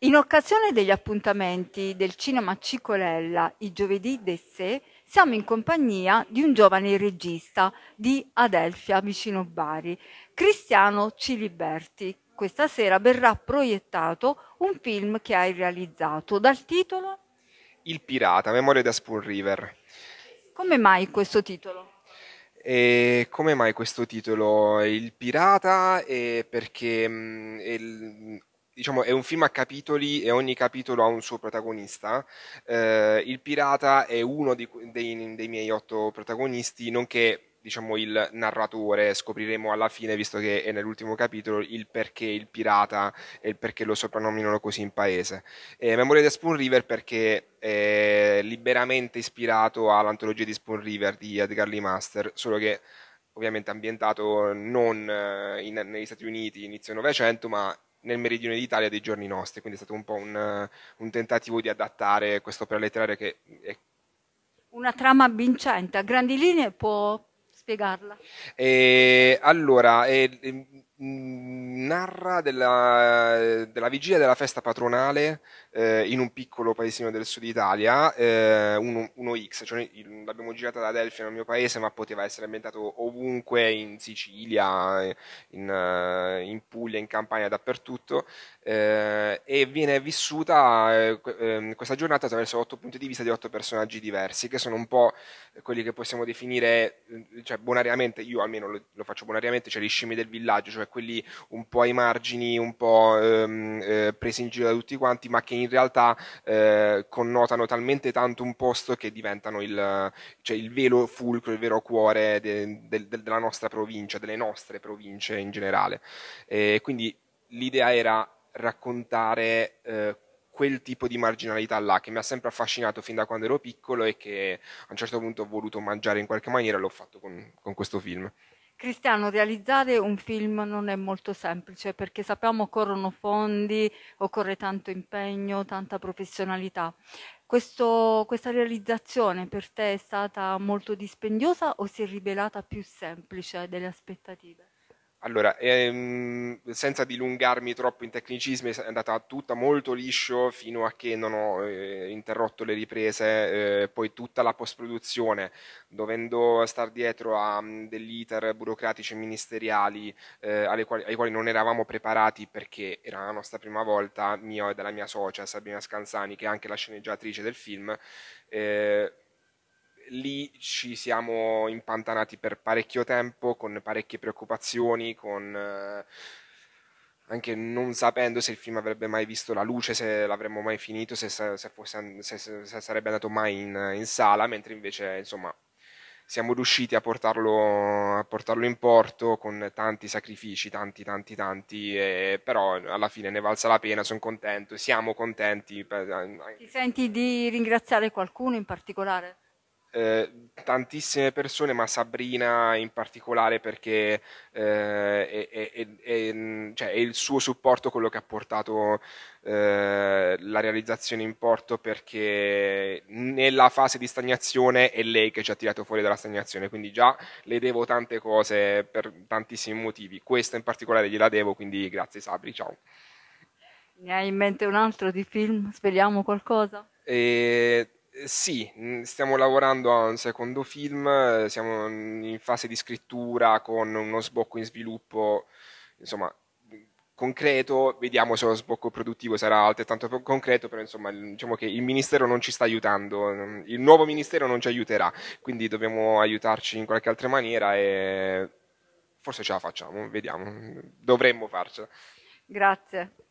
In occasione degli appuntamenti del Cinema Cicolella i giovedì d'Essè siamo in compagnia di un giovane regista di Adelfia, vicino Bari, Cristiano Ciliberti. Questa sera verrà proiettato un film che hai realizzato dal titolo Il pirata, memoria da Spoon River. Come mai questo titolo? E come mai questo titolo? Il pirata? perché mh, mm, il, diciamo, è un film a capitoli e ogni capitolo ha un suo protagonista. Eh, il pirata è uno di, dei, dei miei otto protagonisti, nonché diciamo, il narratore. Scopriremo alla fine, visto che è nell'ultimo capitolo, il perché il pirata e il perché lo soprannominano così in paese. Eh, Memoria di Spoon River perché è liberamente ispirato all'antologia di Spoon River di Edgar Lee Master, solo che ovviamente ambientato non eh, in, negli Stati Uniti inizio Novecento, ma nel meridione d'Italia dei giorni nostri, quindi è stato un po' un, eh, un tentativo di adattare quest'opera letteraria che è... Una trama vincente, a grandi linee può spiegarla? E, allora, e, narra della, della, vigilia della festa patronale eh, in un piccolo paesino del sud Italia, eh, uno, uno, X, cioè l'abbiamo girata da Delphi nel mio paese, ma poteva essere ambientato ovunque, in Sicilia, in, eh, in Puglia, in Campania, dappertutto, eh, e viene vissuta eh, ehm, questa giornata attraverso otto punti di vista di otto personaggi diversi, che sono un po' quelli che possiamo definire, eh, cioè bonariamente, io almeno lo, lo faccio bonariamente, cioè gli scimmie del villaggio, cioè quelli un po' ai margini, un po' ehm, eh, presi in giro da tutti quanti, ma che in realtà eh, connotano talmente tanto un posto che diventano il, cioè il velo fulcro, il vero cuore de, de, de, della nostra provincia, delle nostre province in generale. E quindi l'idea era raccontare eh, quel tipo di marginalità là che mi ha sempre affascinato fin da quando ero piccolo e che a un certo punto ho voluto mangiare in qualche maniera e l'ho fatto con, con questo film. Cristiano, realizzare un film non è molto semplice perché sappiamo occorrono fondi, occorre tanto impegno, tanta professionalità. Questo, questa realizzazione per te è stata molto dispendiosa o si è rivelata più semplice delle aspettative? Allora, ehm, senza dilungarmi troppo in tecnicismi, è andata tutta molto liscio fino a che non ho eh, interrotto le riprese, eh, poi tutta la post-produzione, dovendo star dietro a mm, degli iter burocratici e ministeriali eh, quali, ai quali non eravamo preparati perché era la nostra prima volta, mio e della mia socia Sabina Scanzani, che è anche la sceneggiatrice del film. Eh, lì ci siamo impantanati per parecchio tempo, con parecchie preoccupazioni, con, eh, anche non sapendo se il film avrebbe mai visto la luce, se l'avremmo mai finito, se, se, fosse, se, se sarebbe andato mai in, in, sala, mentre invece insomma siamo riusciti a portarlo, a portarlo in porto con tanti sacrifici, tanti, tanti, tanti, e, però alla fine ne valsa la pena, sono contento, siamo contenti. Eh, Ti senti di ringraziare qualcuno in particolare? Eh, tantissime persone, ma Sabrina in particolare perché eh, è, è, è, mm, cioè, è, il suo supporto quello che ha portato eh, la realizzazione in porto perché nella fase di stagnazione è lei che ci ha tirato fuori dalla stagnazione, quindi già le devo tante cose per tantissimi motivi, questa in particolare gliela devo, quindi grazie Sabri, ciao. Ne hai in mente un altro di film? Speriamo qualcosa? E eh, sì, stiamo lavorando a un secondo film, siamo in fase di scrittura con uno sbocco in sviluppo, insomma, concreto, vediamo se lo sbocco produttivo sarà altrettanto concreto, però insomma diciamo che il Ministero non ci sta aiutando, il nuovo Ministero non ci aiuterà, quindi dobbiamo aiutarci in qualche altra maniera e forse ce la facciamo, vediamo, dovremmo farcela. Grazie.